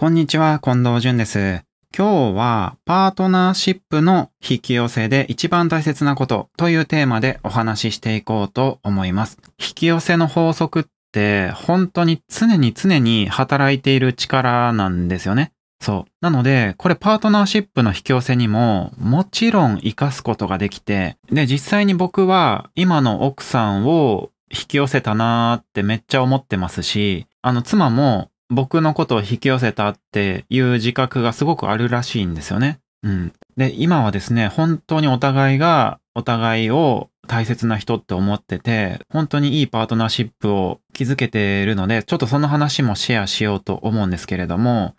こんにちは、近藤淳です。今日はパートナーシップの引き寄せで一番大切なことというテーマでお話ししていこうと思います。引き寄せの法則って本当に常に常に働いている力なんですよね。そう。なので、これパートナーシップの引き寄せにも、もちろん活かすことができて、で、実際に僕は今の奥さんを引き寄せたなーってめっちゃ思ってますし、あの妻も僕のことを引き寄せたっていう自覚がすごくあるらしいんですよね。うん。で、今はですね、本当にお互いがお互いを大切な人って思ってて、本当にいいパートナーシップを築けているので、ちょっとその話もシェアしようと思うんですけれども、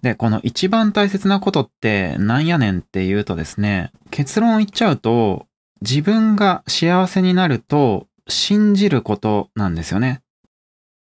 で、この一番大切なことってなんやねんっていうとですね、結論言っちゃうと、自分が幸せになると信じることなんですよね。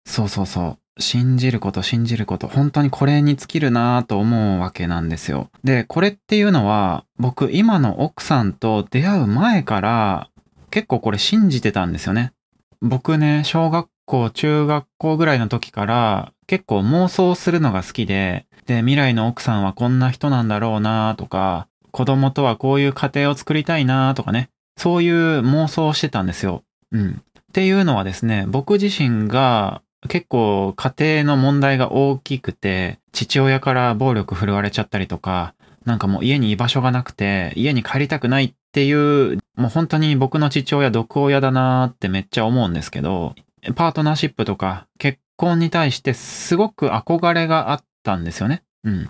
そうそうそう。信じること信じること本当にこれに尽きるなぁと思うわけなんですよ。で、これっていうのは僕今の奥さんと出会う前から結構これ信じてたんですよね。僕ね、小学校、中学校ぐらいの時から結構妄想するのが好きで、で、未来の奥さんはこんな人なんだろうなぁとか、子供とはこういう家庭を作りたいなぁとかね、そういう妄想をしてたんですよ。うん。っていうのはですね、僕自身が結構家庭の問題が大きくて、父親から暴力振るわれちゃったりとか、なんかもう家に居場所がなくて、家に帰りたくないっていう、もう本当に僕の父親毒親だなーってめっちゃ思うんですけど、パートナーシップとか結婚に対してすごく憧れがあったんですよね。うん。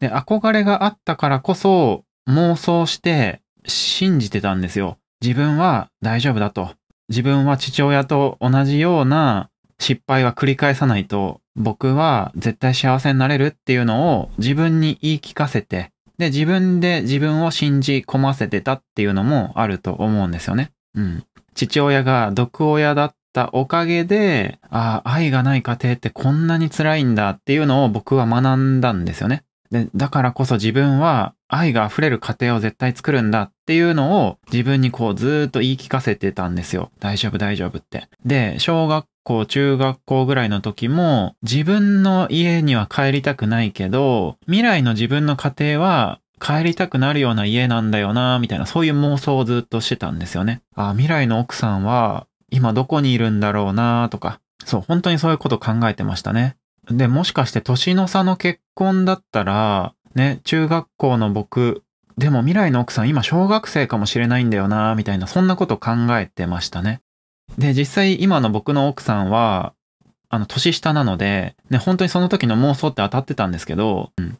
で、憧れがあったからこそ妄想して信じてたんですよ。自分は大丈夫だと。自分は父親と同じような失敗は繰り返さないと、僕は絶対幸せになれるっていうのを自分に言い聞かせて、で、自分で自分を信じ込ませてたっていうのもあると思うんですよね。うん。父親が毒親だったおかげで、ああ、愛がない家庭ってこんなに辛いんだっていうのを僕は学んだんですよね。で、だからこそ自分は愛が溢れる家庭を絶対作るんだっていうのを自分にこうずっと言い聞かせてたんですよ。大丈夫大丈夫って。で、小学校、中学校ぐらいの時も、自分の家には帰りたくないけど、未来の自分の家庭は帰りたくなるような家なんだよな、みたいな、そういう妄想をずっとしてたんですよね。あ、未来の奥さんは、今どこにいるんだろうな、とか。そう、本当にそういうこと考えてましたね。で、もしかして年の差の結婚だったら、ね、中学校の僕、でも未来の奥さん今小学生かもしれないんだよな、みたいな、そんなこと考えてましたね。で、実際今の僕の奥さんは、あの、年下なので、ね、本当にその時の妄想って当たってたんですけど、うん、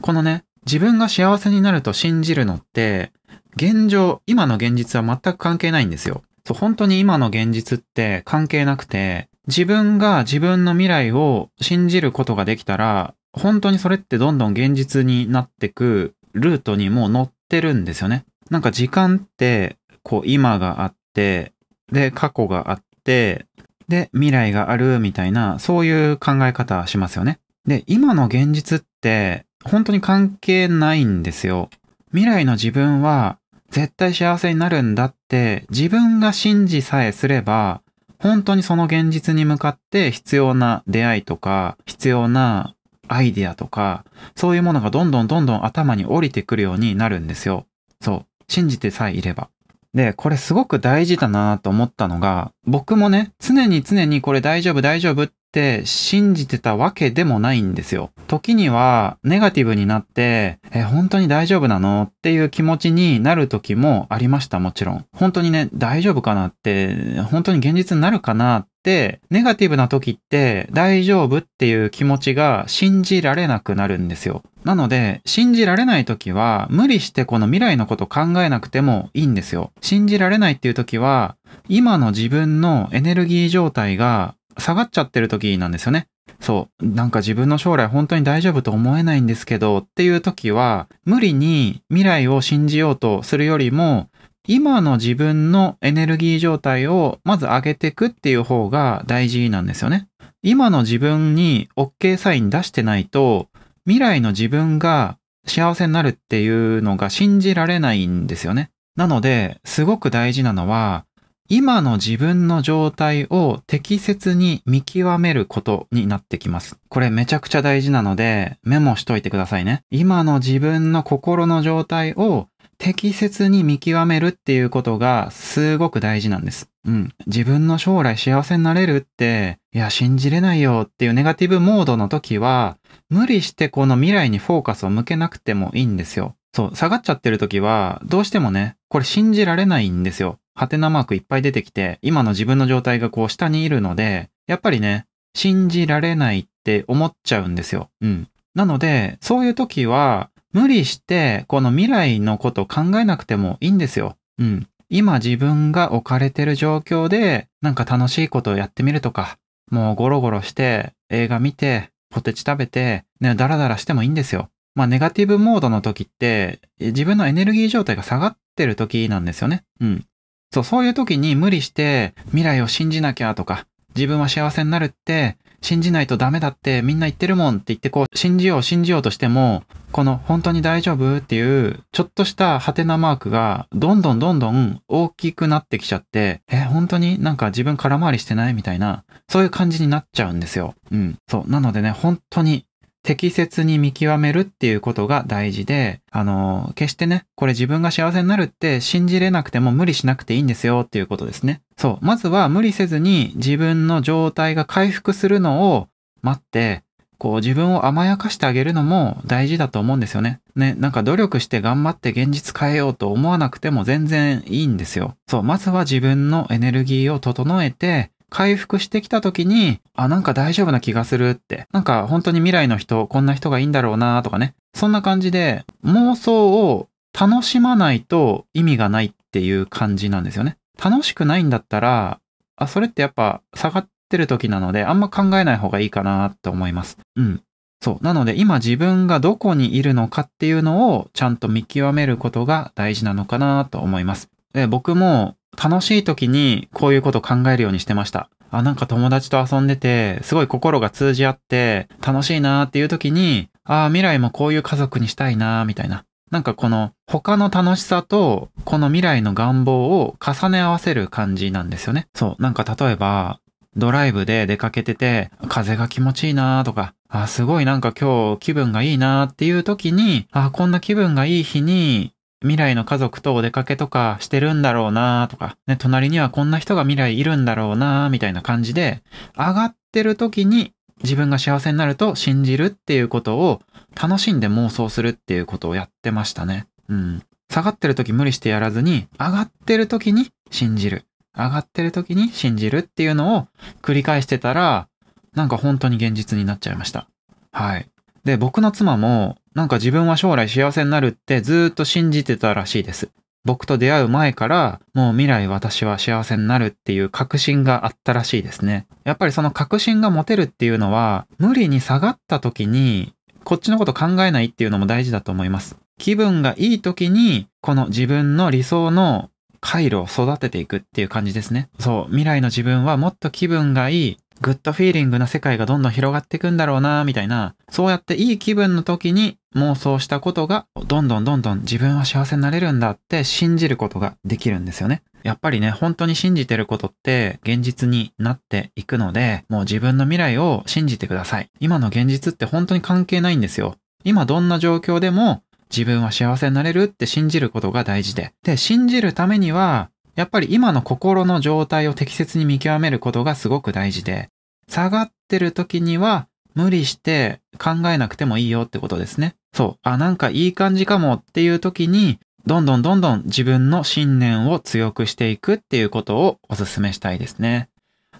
このね、自分が幸せになると信じるのって、現状、今の現実は全く関係ないんですよ。そう、本当に今の現実って関係なくて、自分が自分の未来を信じることができたら、本当にそれってどんどん現実になってくルートにもう乗ってるんですよね。なんか時間って、こう今があって、で、過去があって、で、未来があるみたいな、そういう考え方しますよね。で、今の現実って、本当に関係ないんですよ。未来の自分は、絶対幸せになるんだって、自分が信じさえすれば、本当にその現実に向かって必要な出会いとか、必要なアイディアとか、そういうものがどんどんどんどん頭に降りてくるようになるんですよ。そう。信じてさえいれば。で、これすごく大事だなと思ったのが、僕もね、常に常にこれ大丈夫大丈夫っって信じてたわけでもないんですよ。時にはネガティブになって、え、本当に大丈夫なのっていう気持ちになる時もありました、もちろん。本当にね、大丈夫かなって、本当に現実になるかなって、ネガティブな時って大丈夫っていう気持ちが信じられなくなるんですよ。なので、信じられない時は、無理してこの未来のこと考えなくてもいいんですよ。信じられないっていう時は、今の自分のエネルギー状態が下がっちゃってる時なんですよね。そう。なんか自分の将来本当に大丈夫と思えないんですけどっていう時は、無理に未来を信じようとするよりも、今の自分のエネルギー状態をまず上げていくっていう方が大事なんですよね。今の自分に OK サイン出してないと、未来の自分が幸せになるっていうのが信じられないんですよね。なので、すごく大事なのは、今の自分の状態を適切に見極めることになってきます。これめちゃくちゃ大事なのでメモしといてくださいね。今の自分の心の状態を適切に見極めるっていうことがすごく大事なんです。うん。自分の将来幸せになれるって、いや、信じれないよっていうネガティブモードの時は、無理してこの未来にフォーカスを向けなくてもいいんですよ。そう、下がっちゃってる時は、どうしてもね、これ信じられないんですよ。ハテナマークいっぱい出てきて、今の自分の状態がこう下にいるので、やっぱりね、信じられないって思っちゃうんですよ。うん。なので、そういう時は、無理して、この未来のこと考えなくてもいいんですよ。うん。今自分が置かれてる状況で、なんか楽しいことをやってみるとか、もうゴロゴロして、映画見て、ポテチ食べて、ね、ダラダラしてもいいんですよ。まあ、ネガティブモードの時って、自分のエネルギー状態が下がってる時なんですよね。うん。そう、そういう時に無理して未来を信じなきゃとか、自分は幸せになるって、信じないとダメだってみんな言ってるもんって言ってこう、信じよう信じようとしても、この本当に大丈夫っていう、ちょっとしたハテナマークが、どんどんどんどん大きくなってきちゃって、え、本当になんか自分空回りしてないみたいな、そういう感じになっちゃうんですよ。うん。そう。なのでね、本当に適切に見極めるっていうことが大事で、あの、決してね、これ自分が幸せになるって信じれなくても無理しなくていいんですよっていうことですね。そう。まずは無理せずに自分の状態が回復するのを待って、こう自分を甘やかしてあげるのも大事だと思うんですよね。ね、なんか努力して頑張って現実変えようと思わなくても全然いいんですよ。そう、まずは自分のエネルギーを整えて、回復してきた時に、あ、なんか大丈夫な気がするって、なんか本当に未来の人、こんな人がいいんだろうなとかね、そんな感じで妄想を楽しまないと意味がないっていう感じなんですよね。楽しくないんだったら、あ、それってやっぱ下がってる時なので、あんま考えない方がいいかなって思います。うん。そう。なので今自分がどこにいるのかっていうのをちゃんと見極めることが大事なのかなと思います。僕も楽しい時にこういうこと考えるようにしてました。あ、なんか友達と遊んでて、すごい心が通じ合って、楽しいなーっていう時に、ああ、未来もこういう家族にしたいなーみたいな。なんかこの他の楽しさとこの未来の願望を重ね合わせる感じなんですよね。そう。なんか例えば、ドライブで出かけてて、風が気持ちいいなーとか、あ、すごいなんか今日気分がいいなーっていう時に、あ、こんな気分がいい日に未来の家族とお出かけとかしてるんだろうなとか、ね、隣にはこんな人が未来いるんだろうなみたいな感じで、上がってる時に自分が幸せになると信じるっていうことを楽しんで妄想するっていうことをやってましたね。うん。下がってる時無理してやらずに、上がってる時に信じる。上がってる時に信じるっていうのを繰り返してたら、なんか本当に現実になっちゃいました。はい。で、僕の妻もなんか自分は将来幸せになるってずっと信じてたらしいです。僕と出会う前から、もう未来私は幸せになるっていう確信があったらしいですね。やっぱりその確信が持てるっていうのは、無理に下がった時に、こっちのこと考えないっていうのも大事だと思います。気分がいい時に、この自分の理想の回路を育てていくっていう感じですね。そう、未来の自分はもっと気分がいい、グッドフィーリングな世界がどんどん広がっていくんだろうなみたいな、そうやっていい気分の時に妄想したことが、どんどんどんどん自分は幸せになれるんだって信じることができるんですよね。やっぱりね、本当に信じてることって現実になっていくので、もう自分の未来を信じてください。今の現実って本当に関係ないんですよ。今どんな状況でも自分は幸せになれるって信じることが大事で。で、信じるためにはやっぱり今の心の状態を適切に見極めることがすごく大事で、下がってる時には無理して考えなくてもいいよってことですね。そう、あ、なんかいい感じかもっていう時に、どんどんどんどん自分の信念を強くしていくっていうことをお勧めしたいですね。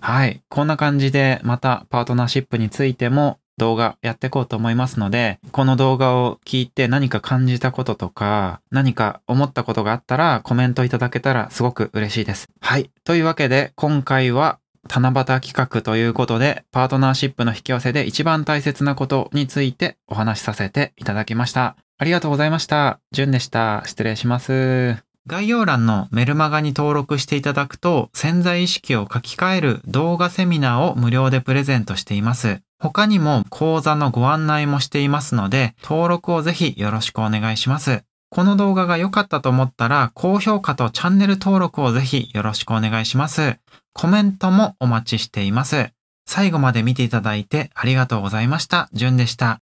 はい。こんな感じでまたパートナーシップについても動画やっていこうと思いますので、この動画を聞いて何か感じたこととか、何か思ったことがあったらコメントいただけたらすごく嬉しいです。はい。というわけで、今回は七夕企画ということで、パートナーシップの引き寄せで一番大切なことについてお話しさせていただきました。ありがとうございました。じゅんでした。失礼します。概要欄のメルマガに登録していただくと潜在意識を書き換える動画セミナーを無料でプレゼントしています。他にも講座のご案内もしていますので、登録をぜひよろしくお願いします。この動画が良かったと思ったら、高評価とチャンネル登録をぜひよろしくお願いします。コメントもお待ちしています。最後まで見ていただいてありがとうございました。じゅんでした。